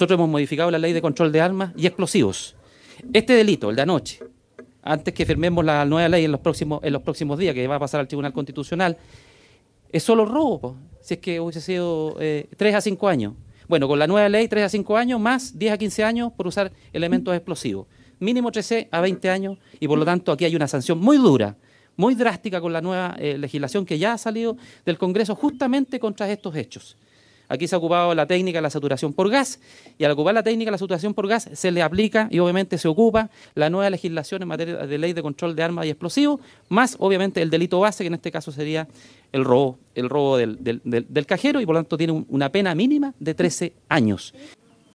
Nosotros hemos modificado la ley de control de armas y explosivos. Este delito, el de anoche, antes que firmemos la nueva ley en los próximos, en los próximos días, que va a pasar al Tribunal Constitucional, es solo robo, si es que hubiese sido eh, 3 a 5 años. Bueno, con la nueva ley, 3 a 5 años, más 10 a 15 años por usar elementos explosivos. Mínimo 13 a 20 años, y por lo tanto aquí hay una sanción muy dura, muy drástica con la nueva eh, legislación que ya ha salido del Congreso justamente contra estos hechos. Aquí se ha ocupado la técnica de la saturación por gas y al ocupar la técnica de la saturación por gas se le aplica y obviamente se ocupa la nueva legislación en materia de ley de control de armas y explosivos, más obviamente el delito base que en este caso sería el robo, el robo del, cajero y por lo tanto tiene una pena mínima de 13 años.